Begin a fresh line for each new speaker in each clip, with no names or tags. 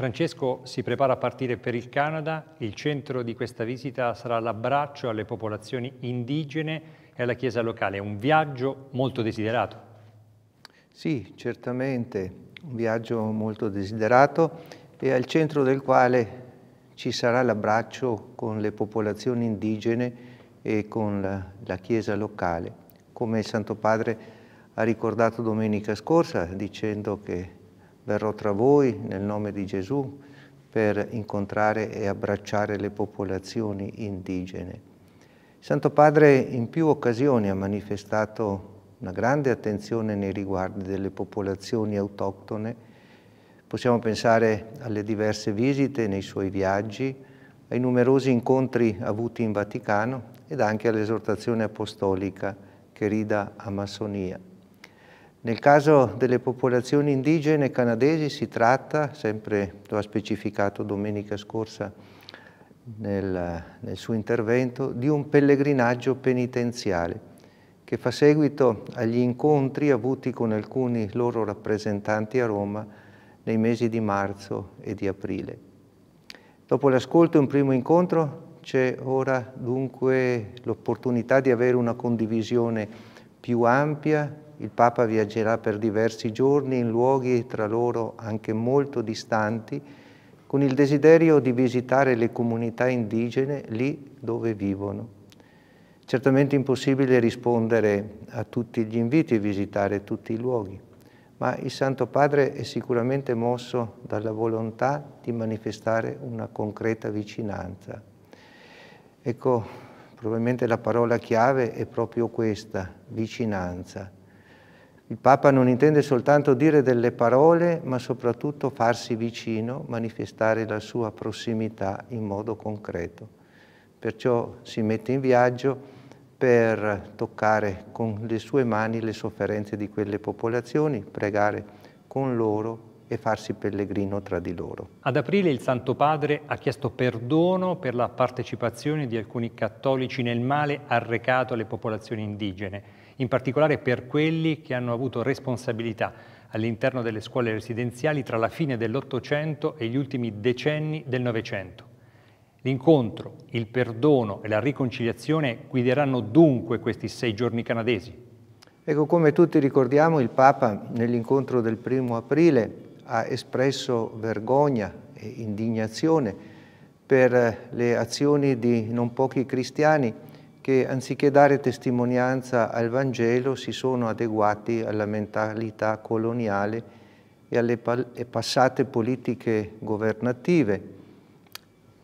Francesco si prepara a partire per il Canada, il centro di questa visita sarà l'abbraccio alle popolazioni indigene e alla chiesa locale, un viaggio molto desiderato.
Sì, certamente, un viaggio molto desiderato e al centro del quale ci sarà l'abbraccio con le popolazioni indigene e con la, la Chiesa locale. Come il Santo Padre ha ricordato domenica scorsa dicendo che verrò tra voi nel nome di Gesù per incontrare e abbracciare le popolazioni indigene. Il Santo Padre in più occasioni ha manifestato una grande attenzione nei riguardi delle popolazioni autoctone. Possiamo pensare alle diverse visite nei suoi viaggi, ai numerosi incontri avuti in Vaticano ed anche all'esortazione apostolica che rida a massonia. Nel caso delle popolazioni indigene canadesi si tratta, sempre lo ha specificato domenica scorsa nel, nel suo intervento, di un pellegrinaggio penitenziale che fa seguito agli incontri avuti con alcuni loro rappresentanti a Roma nei mesi di marzo e di aprile. Dopo l'ascolto e un primo incontro c'è ora dunque l'opportunità di avere una condivisione più ampia, il Papa viaggerà per diversi giorni in luoghi tra loro anche molto distanti, con il desiderio di visitare le comunità indigene lì dove vivono. Certamente impossibile rispondere a tutti gli inviti e visitare tutti i luoghi, ma il Santo Padre è sicuramente mosso dalla volontà di manifestare una concreta vicinanza. Ecco, probabilmente la parola chiave è proprio questa, vicinanza. Il Papa non intende soltanto dire delle parole, ma soprattutto farsi vicino, manifestare la sua prossimità in modo concreto. Perciò si mette in viaggio per toccare con le sue mani le sofferenze di quelle popolazioni, pregare con loro e farsi pellegrino tra di
loro. Ad aprile il Santo Padre ha chiesto perdono per la partecipazione di alcuni cattolici nel male arrecato alle popolazioni indigene, in particolare per quelli che hanno avuto responsabilità all'interno delle scuole residenziali tra la fine dell'Ottocento e gli ultimi decenni del Novecento. L'incontro, il perdono e la riconciliazione guideranno dunque questi sei giorni canadesi.
Ecco, come tutti ricordiamo, il Papa nell'incontro del primo aprile ha espresso vergogna e indignazione per eh, le azioni di non pochi cristiani che anziché dare testimonianza al Vangelo si sono adeguati alla mentalità coloniale e alle passate politiche governative,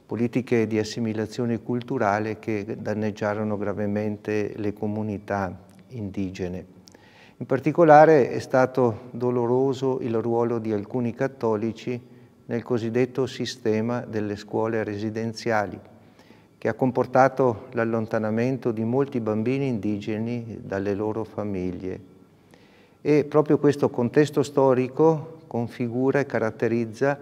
politiche di assimilazione culturale che danneggiarono gravemente le comunità indigene. In particolare è stato doloroso il ruolo di alcuni cattolici nel cosiddetto sistema delle scuole residenziali, che ha comportato l'allontanamento di molti bambini indigeni dalle loro famiglie. E proprio questo contesto storico configura e caratterizza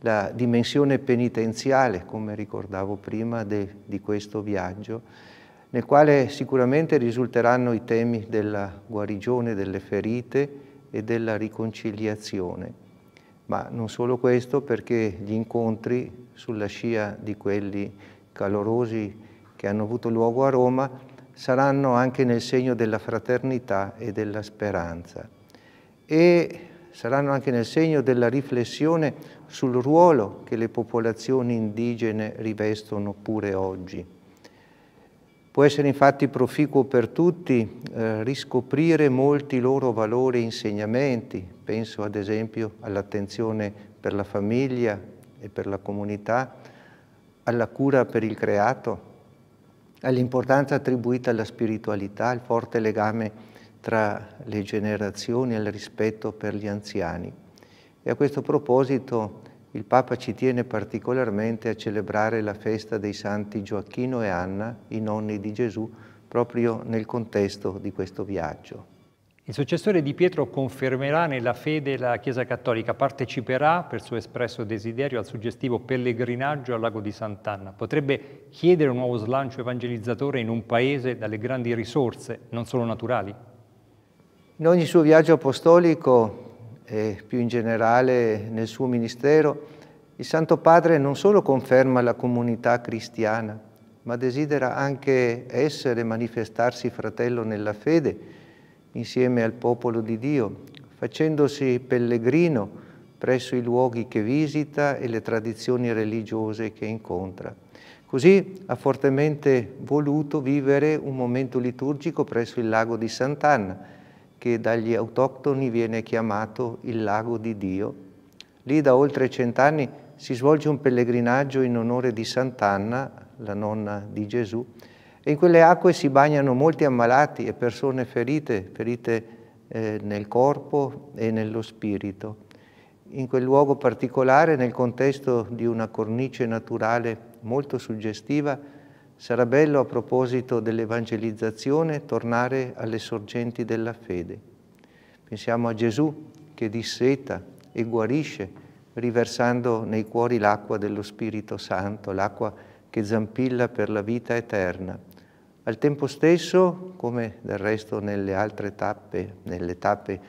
la dimensione penitenziale, come ricordavo prima, de, di questo viaggio, nel quale sicuramente risulteranno i temi della guarigione delle ferite e della riconciliazione. Ma non solo questo, perché gli incontri sulla scia di quelli calorosi che hanno avuto luogo a Roma saranno anche nel segno della fraternità e della speranza e saranno anche nel segno della riflessione sul ruolo che le popolazioni indigene rivestono pure oggi. Può essere infatti proficuo per tutti eh, riscoprire molti loro valori e insegnamenti, penso ad esempio all'attenzione per la famiglia e per la comunità, alla cura per il creato, all'importanza attribuita alla spiritualità, al forte legame tra le generazioni, al rispetto per gli anziani. E a questo proposito il Papa ci tiene particolarmente a celebrare la festa dei santi Gioacchino e Anna, i nonni di Gesù, proprio nel contesto di questo viaggio.
Il successore di Pietro confermerà nella fede la Chiesa Cattolica, parteciperà per suo espresso desiderio al suggestivo pellegrinaggio al lago di Sant'Anna. Potrebbe chiedere un nuovo slancio evangelizzatore in un paese dalle grandi risorse, non solo naturali.
In ogni suo viaggio apostolico e più in generale nel suo ministero, il Santo Padre non solo conferma la comunità cristiana, ma desidera anche essere e manifestarsi fratello nella fede insieme al popolo di Dio, facendosi pellegrino presso i luoghi che visita e le tradizioni religiose che incontra. Così ha fortemente voluto vivere un momento liturgico presso il lago di Sant'Anna, che dagli autoctoni viene chiamato il lago di Dio. Lì da oltre cent'anni si svolge un pellegrinaggio in onore di Sant'Anna, la nonna di Gesù, e in quelle acque si bagnano molti ammalati e persone ferite, ferite eh, nel corpo e nello spirito. In quel luogo particolare, nel contesto di una cornice naturale molto suggestiva, Sarà bello a proposito dell'evangelizzazione tornare alle sorgenti della fede. Pensiamo a Gesù che disseta e guarisce riversando nei cuori l'acqua dello Spirito Santo, l'acqua che zampilla per la vita eterna. Al tempo stesso, come del resto nelle altre tappe, nelle tappe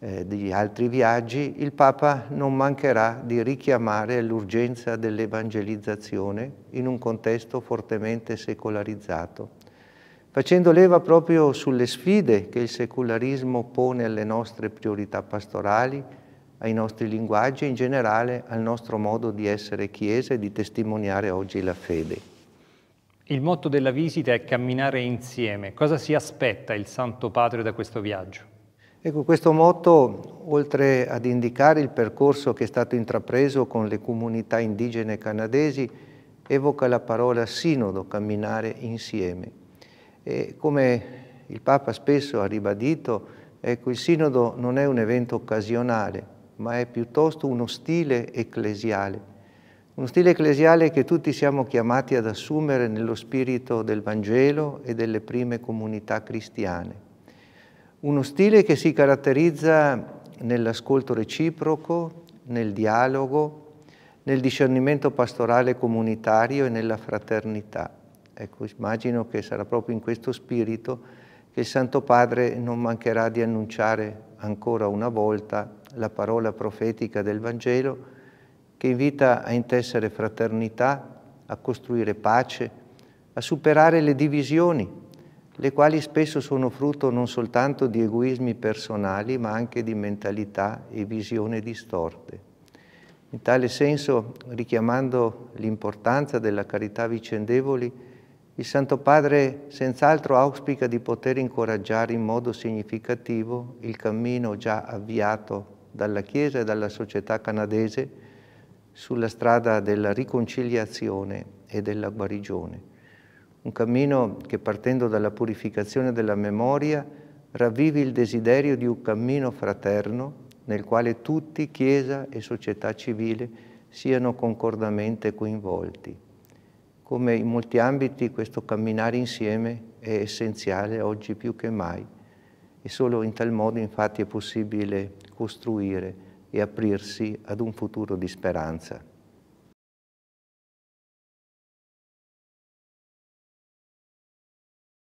eh, di altri viaggi, il Papa non mancherà di richiamare l'urgenza dell'evangelizzazione in un contesto fortemente secolarizzato, facendo leva proprio sulle sfide che il secolarismo pone alle nostre priorità pastorali, ai nostri linguaggi e in generale al nostro modo di essere Chiesa e di testimoniare oggi la fede.
Il motto della visita è camminare insieme. Cosa si aspetta il Santo Padre da questo viaggio?
Ecco, questo motto, oltre ad indicare il percorso che è stato intrapreso con le comunità indigene canadesi, evoca la parola sinodo, camminare insieme. E come il Papa spesso ha ribadito, ecco, il sinodo non è un evento occasionale, ma è piuttosto uno stile ecclesiale. Uno stile ecclesiale che tutti siamo chiamati ad assumere nello spirito del Vangelo e delle prime comunità cristiane. Uno stile che si caratterizza nell'ascolto reciproco, nel dialogo, nel discernimento pastorale comunitario e nella fraternità. Ecco, immagino che sarà proprio in questo spirito che il Santo Padre non mancherà di annunciare ancora una volta la parola profetica del Vangelo che invita a intessere fraternità, a costruire pace, a superare le divisioni le quali spesso sono frutto non soltanto di egoismi personali, ma anche di mentalità e visione distorte. In tale senso, richiamando l'importanza della carità vicendevoli, il Santo Padre senz'altro auspica di poter incoraggiare in modo significativo il cammino già avviato dalla Chiesa e dalla società canadese sulla strada della riconciliazione e della guarigione un cammino che partendo dalla purificazione della memoria ravvivi il desiderio di un cammino fraterno nel quale tutti, Chiesa e società civile, siano concordamente coinvolti. Come in molti ambiti questo camminare insieme è essenziale oggi più che mai e solo in tal modo infatti è possibile costruire e aprirsi ad un futuro di speranza.